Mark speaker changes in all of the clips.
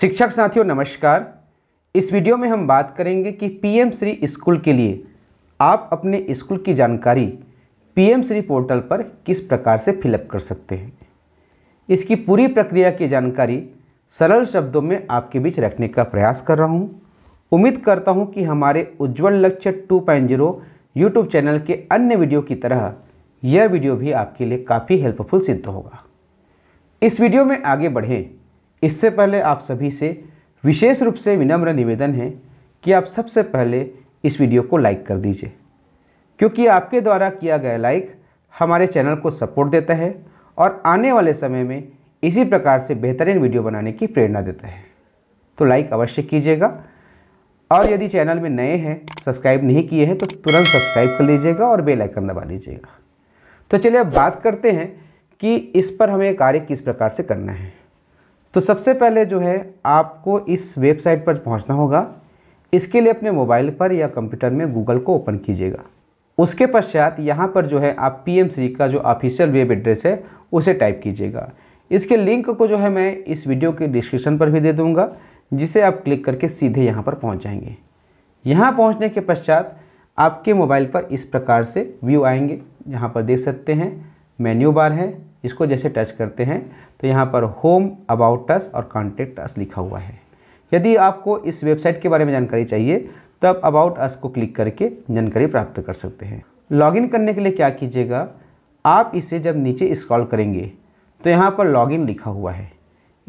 Speaker 1: शिक्षक साथियों नमस्कार इस वीडियो में हम बात करेंगे कि पीएम श्री स्कूल के लिए आप अपने स्कूल की जानकारी पीएम श्री पोर्टल पर किस प्रकार से फिलअप कर सकते हैं इसकी पूरी प्रक्रिया की जानकारी सरल शब्दों में आपके बीच रखने का प्रयास कर रहा हूँ उम्मीद करता हूँ कि हमारे उज्जवल लक्ष्य 2.0 यूट्यूब चैनल के अन्य वीडियो की तरह यह वीडियो भी आपके लिए काफ़ी हेल्पफुल सिद्ध होगा इस वीडियो में आगे बढ़ें इससे पहले आप सभी से विशेष रूप से विनम्र निवेदन है कि आप सबसे पहले इस वीडियो को लाइक कर दीजिए क्योंकि आपके द्वारा किया गया लाइक हमारे चैनल को सपोर्ट देता है और आने वाले समय में इसी प्रकार से बेहतरीन वीडियो बनाने की प्रेरणा देता है तो लाइक अवश्य कीजिएगा और यदि चैनल में नए हैं सब्सक्राइब नहीं किए हैं तो तुरंत सब्सक्राइब कर लीजिएगा और बेल आइकन दबा लीजिएगा तो चलिए अब बात करते हैं कि इस पर हमें कार्य किस प्रकार से करना है तो सबसे पहले जो है आपको इस वेबसाइट पर पहुंचना होगा इसके लिए अपने मोबाइल पर या कंप्यूटर में गूगल को ओपन कीजिएगा उसके पश्चात यहाँ पर जो है आप पी का जो ऑफिशियल वेब एड्रेस है उसे टाइप कीजिएगा इसके लिंक को जो है मैं इस वीडियो के डिस्क्रिप्शन पर भी दे दूँगा जिसे आप क्लिक करके सीधे यहाँ पर पहुँच जाएंगे यहाँ पहुँचने के पश्चात आपके मोबाइल पर इस प्रकार से व्यू आएंगे यहाँ पर देख सकते हैं मेन्यू बार है इसको जैसे टच करते हैं तो यहाँ पर होम अबाउट टस और कॉन्टेक्ट अस लिखा हुआ है यदि आपको इस वेबसाइट के बारे में जानकारी चाहिए तो आप अबाउट अस को क्लिक करके जानकारी प्राप्त कर सकते हैं लॉगिन करने के लिए क्या कीजिएगा आप इसे जब नीचे स्क्रॉल करेंगे तो यहाँ पर लॉगिन लिखा हुआ है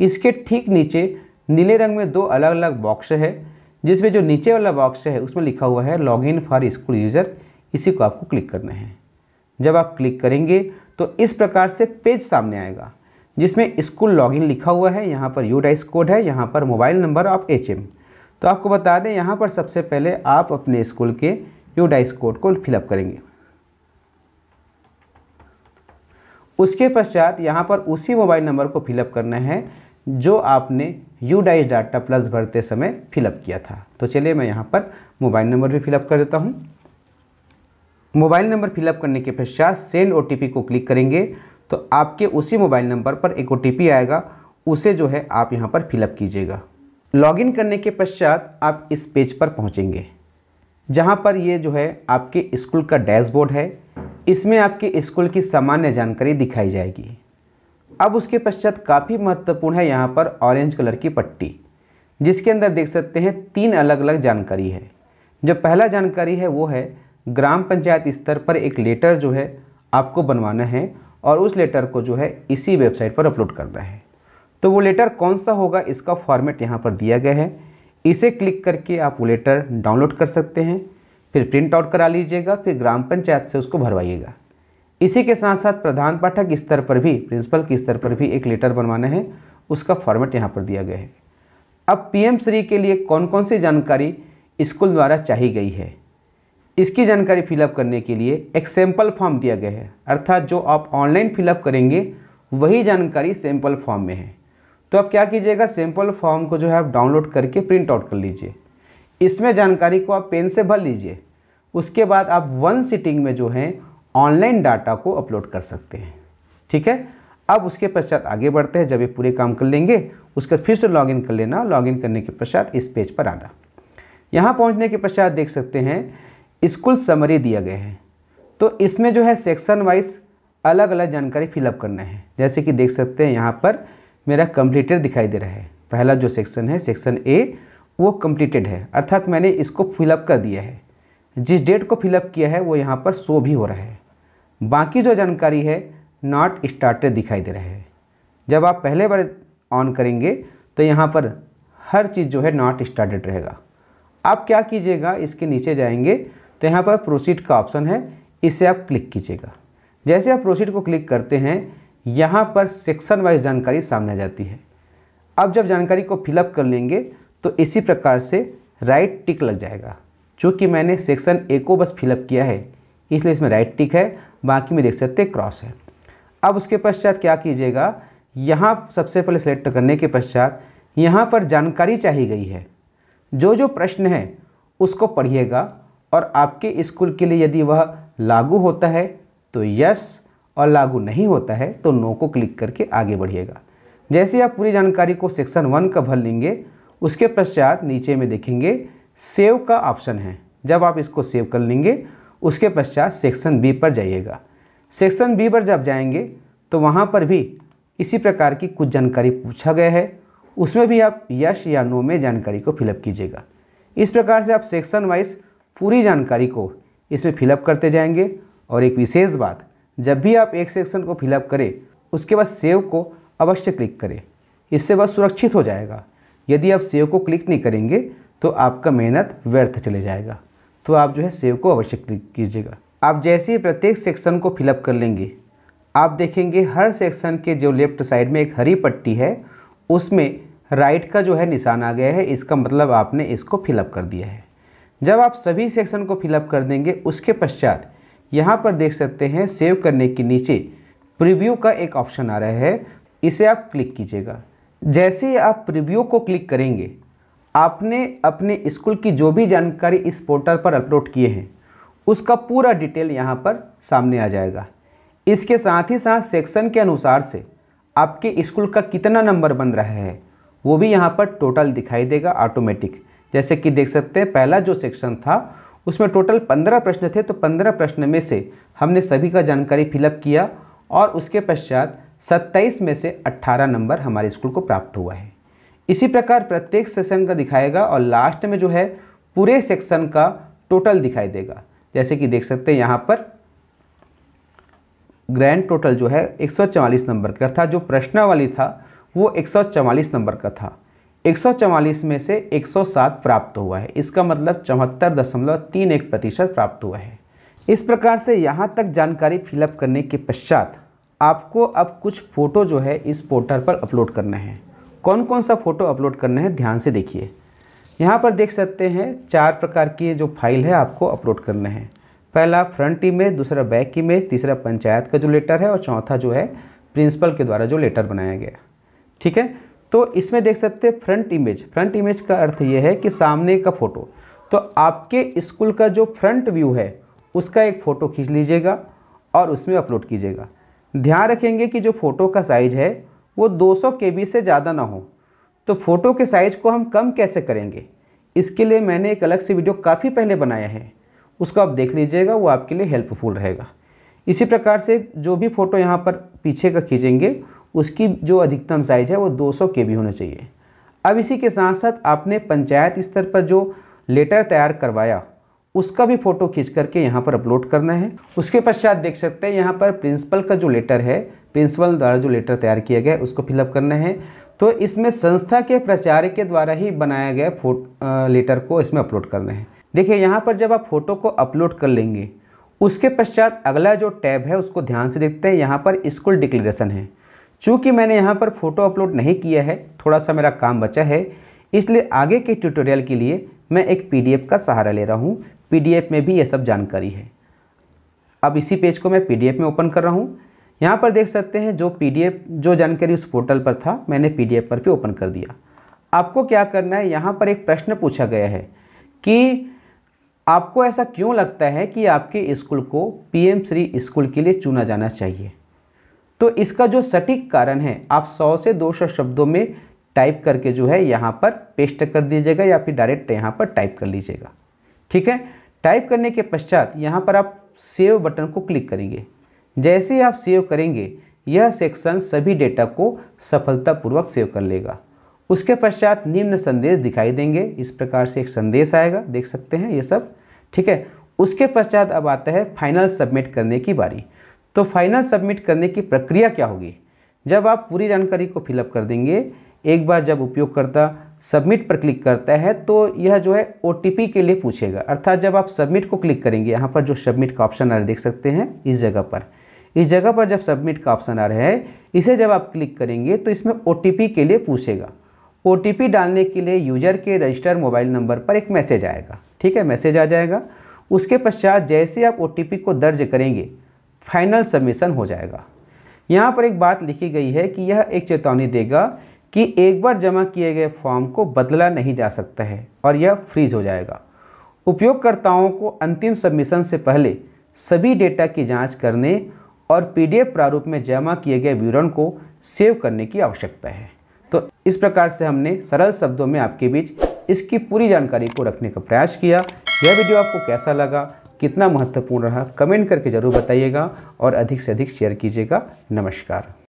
Speaker 1: इसके ठीक नीचे नीले रंग में दो अलग अलग बॉक्स है जिसमें जो नीचे वाला बॉक्स है उसमें लिखा हुआ है लॉगिन फॉर स्कूल यूज़र इसी को आपको क्लिक करना है जब आप क्लिक करेंगे तो इस प्रकार से पेज सामने आएगा जिसमें स्कूल लॉगिन लिखा हुआ है यहाँ पर डाइस कोड है यहाँ पर मोबाइल नंबर ऑफ एच तो आपको बता दें यहाँ पर सबसे पहले आप अपने स्कूल के डाइस कोड को फिलअप करेंगे उसके पश्चात यहाँ पर उसी मोबाइल नंबर को फिलअप करना है जो आपने डाइस डाटा प्लस भरते समय फिलअप किया था तो चलिए मैं यहाँ पर मोबाइल नंबर भी फिलअप कर देता हूँ मोबाइल नंबर फिलअप करने के पश्चात सेंड ओ को क्लिक करेंगे तो आपके उसी मोबाइल नंबर पर एक ओ आएगा उसे जो है आप यहाँ पर फिलअप कीजिएगा लॉगिन करने के पश्चात आप इस पेज पर पहुँचेंगे जहाँ पर ये जो है आपके स्कूल का डैशबोर्ड है इसमें आपके स्कूल की सामान्य जानकारी दिखाई जाएगी अब उसके पश्चात काफ़ी महत्वपूर्ण है यहाँ पर ऑरेंज कलर की पट्टी जिसके अंदर देख सकते हैं तीन अलग अलग जानकारी है जो पहला जानकारी है वो है ग्राम पंचायत स्तर पर एक लेटर जो है आपको बनवाना है और उस लेटर को जो है इसी वेबसाइट पर अपलोड करना है तो वो लेटर कौन सा होगा इसका फॉर्मेट यहाँ पर दिया गया है इसे क्लिक करके आप वो लेटर डाउनलोड कर सकते हैं फिर प्रिंट आउट करा लीजिएगा फिर ग्राम पंचायत से उसको भरवाइएगा इसी के साथ साथ प्रधान पाठक स्तर पर भी प्रिंसिपल के स्तर पर भी एक लेटर बनवाना है उसका फॉर्मेट यहाँ पर दिया गया है अब पीएम श्री के लिए कौन कौन सी जानकारी स्कूल द्वारा चाही गई है इसकी जानकारी फिलअप करने के लिए एक सैम्पल फॉर्म दिया गया है अर्थात जो आप ऑनलाइन फिलअप करेंगे वही जानकारी सैम्पल फॉर्म में है तो आप क्या कीजिएगा सैम्पल फॉर्म को जो है आप डाउनलोड करके प्रिंट आउट कर लीजिए इसमें जानकारी को आप पेन से भर लीजिए उसके बाद आप वन सिटिंग में जो है ऑनलाइन डाटा को अपलोड कर सकते हैं ठीक है अब उसके पश्चात आगे बढ़ते हैं जब ये पूरे काम कर लेंगे उसके फिर से लॉगिन कर लेना लॉगिन करने के पश्चात इस पेज पर आना यहाँ पहुँचने के पश्चात देख सकते हैं स्कूल समरी दिया गया है तो इसमें जो है सेक्शन वाइज अलग अलग जानकारी फिलअप करना है जैसे कि देख सकते हैं यहाँ पर मेरा कंप्लीटेड दिखाई दे रहा है पहला जो सेक्शन है सेक्शन ए वो कंप्लीटेड है अर्थात मैंने इसको फिलअप कर दिया है जिस डेट को फिलअप किया है वो यहाँ पर शो भी हो रहा है बाकी जो जानकारी है नॉट स्टार्टेड दिखाई दे रहा है जब आप पहले बार ऑन करेंगे तो यहाँ पर हर चीज़ जो है नॉट स्टार्टेड रहेगा आप क्या कीजिएगा इसके नीचे जाएंगे तो यहाँ पर प्रोसीड का ऑप्शन है इसे आप क्लिक कीजिएगा जैसे आप प्रोसीड को क्लिक करते हैं यहाँ पर सेक्शन वाइज जानकारी सामने आ जाती है अब जब जानकारी को फिलअप कर लेंगे तो इसी प्रकार से राइट टिक लग जाएगा चूँकि मैंने सेक्शन ए को बस फिलअप किया है इसलिए इसमें राइट टिक है बाकी में देख सकते हैं क्रॉस है अब उसके पश्चात क्या कीजिएगा यहाँ सबसे पहले सेलेक्ट करने के पश्चात यहाँ पर जानकारी चाही गई है जो जो प्रश्न है उसको पढ़िएगा और आपके स्कूल के लिए यदि वह लागू होता है तो यस और लागू नहीं होता है तो नो को क्लिक करके आगे बढ़िएगा जैसे आप पूरी जानकारी को सेक्शन वन का भर लेंगे उसके पश्चात नीचे में देखेंगे सेव का ऑप्शन है जब आप इसको सेव कर लेंगे उसके पश्चात सेक्शन बी पर जाइएगा सेक्शन बी पर जब जाएंगे तो वहाँ पर भी इसी प्रकार की कुछ जानकारी पूछा गया है उसमें भी आप यश या नो में जानकारी को फिलअप कीजिएगा इस प्रकार से आप सेक्शन वाइज पूरी जानकारी को इसमें फिलअप करते जाएंगे और एक विशेष बात जब भी आप एक सेक्शन को फिलअप करें उसके बाद सेव को अवश्य क्लिक करें इससे वह सुरक्षित हो जाएगा यदि आप सेव को क्लिक नहीं करेंगे तो आपका मेहनत व्यर्थ चले जाएगा तो आप जो है सेव को अवश्य क्लिक कीजिएगा आप जैसे ही प्रत्येक सेक्शन को फिलअप कर लेंगे आप देखेंगे हर सेक्शन के जो लेफ्ट साइड में एक हरी पट्टी है उसमें राइट का जो है निशान आ गया है इसका मतलब आपने इसको फिलअप कर दिया है जब आप सभी सेक्शन को फिलअप कर देंगे उसके पश्चात यहाँ पर देख सकते हैं सेव करने के नीचे प्रीव्यू का एक ऑप्शन आ रहा है इसे आप क्लिक कीजिएगा जैसे ही आप प्रीव्यू को क्लिक करेंगे आपने अपने स्कूल की जो भी जानकारी इस पोर्टल पर अपलोड किए हैं उसका पूरा डिटेल यहाँ पर सामने आ जाएगा इसके साथ ही साथ सेक्शन के अनुसार से आपके स्कूल का कितना नंबर बन रहा है वो भी यहाँ पर टोटल दिखाई देगा ऑटोमेटिक जैसे कि देख सकते हैं पहला जो सेक्शन था उसमें टोटल पंद्रह प्रश्न थे तो पंद्रह प्रश्न में से हमने सभी का जानकारी फिलअप किया और उसके पश्चात सत्ताईस में से अट्ठारह नंबर हमारे स्कूल को प्राप्त हुआ है इसी प्रकार प्रत्येक सेशन का दिखाएगा और लास्ट में जो है पूरे सेक्शन का टोटल दिखाई देगा जैसे कि देख सकते हैं यहाँ पर ग्रैंड टोटल जो है एक नंबर का था जो प्रश्नावली था वो एक नंबर का था 144 में से 107 प्राप्त हुआ है इसका मतलब चौहत्तर दशमलव तीन एक प्रतिशत प्राप्त हुआ है इस प्रकार से यहाँ तक जानकारी फिलअप करने के पश्चात आपको अब कुछ फ़ोटो जो है इस पोर्टल पर अपलोड करना है कौन कौन सा फ़ोटो अपलोड करना है ध्यान से देखिए यहाँ पर देख सकते हैं चार प्रकार की जो फाइल है आपको अपलोड करना है पहला फ्रंट इमेज दूसरा बैक इमेज तीसरा पंचायत का जो लेटर है और चौथा जो है प्रिंसिपल के द्वारा जो लेटर बनाया गया ठीक है तो इसमें देख सकते हैं फ्रंट इमेज फ्रंट इमेज का अर्थ ये है कि सामने का फ़ोटो तो आपके स्कूल का जो फ्रंट व्यू है उसका एक फ़ोटो खींच लीजिएगा और उसमें अपलोड कीजिएगा ध्यान रखेंगे कि जो फ़ोटो का साइज़ है वो 200 के से ज़्यादा ना हो तो फ़ोटो के साइज़ को हम कम कैसे करेंगे इसके लिए मैंने एक अलग से वीडियो काफ़ी पहले बनाया है उसको आप देख लीजिएगा वो आपके लिए हेल्पफुल रहेगा इसी प्रकार से जो भी फ़ोटो यहाँ पर पीछे का खींचेंगे उसकी जो अधिकतम साइज है वो 200 के होना चाहिए अब इसी के साथ साथ आपने पंचायत स्तर पर जो लेटर तैयार करवाया उसका भी फ़ोटो खींच करके यहाँ पर अपलोड करना है उसके पश्चात देख सकते हैं यहाँ पर प्रिंसिपल का जो लेटर है प्रिंसिपल द्वारा जो लेटर तैयार किया गया है उसको फिलअप करना है तो इसमें संस्था के प्राचार्य के द्वारा ही बनाया गया फोटो लेटर को इसमें अपलोड करना है देखिए यहाँ पर जब आप फोटो को अपलोड कर लेंगे उसके पश्चात अगला जो टैब है उसको ध्यान से देखते हैं यहाँ पर स्कूल डिक्लेरेशन है चूँकि मैंने यहाँ पर फ़ोटो अपलोड नहीं किया है थोड़ा सा मेरा काम बचा है इसलिए आगे के ट्यूटोरियल के लिए मैं एक पी का सहारा ले रहा हूँ पी में भी ये सब जानकारी है अब इसी पेज को मैं पी में ओपन कर रहा हूँ यहाँ पर देख सकते हैं जो पी जो जानकारी उस पोर्टल पर था मैंने पी पर भी ओपन कर दिया आपको क्या करना है यहाँ पर एक प्रश्न पूछा गया है कि आपको ऐसा क्यों लगता है कि आपके स्कूल को पीएम श्री स्कूल के लिए चुना जाना चाहिए तो इसका जो सटीक कारण है आप सौ से दो सौ शब्दों में टाइप करके जो है यहाँ पर पेस्ट कर दीजिएगा या फिर डायरेक्ट यहाँ पर टाइप कर लीजिएगा ठीक है टाइप करने के पश्चात यहाँ पर आप सेव बटन को क्लिक करेंगे जैसे ही आप सेव करेंगे यह सेक्शन सभी डेटा को सफलतापूर्वक सेव कर लेगा उसके पश्चात निम्न संदेश दिखाई देंगे इस प्रकार से एक संदेश आएगा देख सकते हैं ये सब ठीक है उसके पश्चात अब आता है फाइनल सबमिट करने की बारी तो फाइनल सबमिट करने की प्रक्रिया क्या होगी जब आप पूरी जानकारी को फिलअप कर देंगे एक बार जब उपयोगकर्ता सबमिट पर क्लिक करता है तो यह जो है ओ के लिए पूछेगा अर्थात जब आप सबमिट को क्लिक करेंगे यहाँ पर जो सबमिट का ऑप्शन आ रहा देख सकते हैं इस जगह पर इस जगह पर जब सबमिट का ऑप्शन आ रहा है इसे जब आप क्लिक करेंगे तो इसमें ओ के लिए पूछेगा ओ डालने के लिए यूजर के रजिस्टर मोबाइल नंबर पर एक मैसेज आएगा ठीक है मैसेज आ जाएगा उसके पश्चात जैसे आप ओ को दर्ज करेंगे फाइनल सबमिशन हो जाएगा यहाँ पर एक बात लिखी गई है कि यह एक चेतावनी देगा कि एक बार जमा किए गए फॉर्म को बदला नहीं जा सकता है और यह फ्रीज हो जाएगा उपयोगकर्ताओं को अंतिम सबमिशन से पहले सभी डेटा की जांच करने और पीडीएफ प्रारूप में जमा किए गए विवरण को सेव करने की आवश्यकता है तो इस प्रकार से हमने सरल शब्दों में आपके बीच इसकी पूरी जानकारी को रखने का प्रयास किया यह वीडियो आपको कैसा लगा कितना महत्वपूर्ण रहा कमेंट करके ज़रूर बताइएगा और अधिक से अधिक शेयर कीजिएगा नमस्कार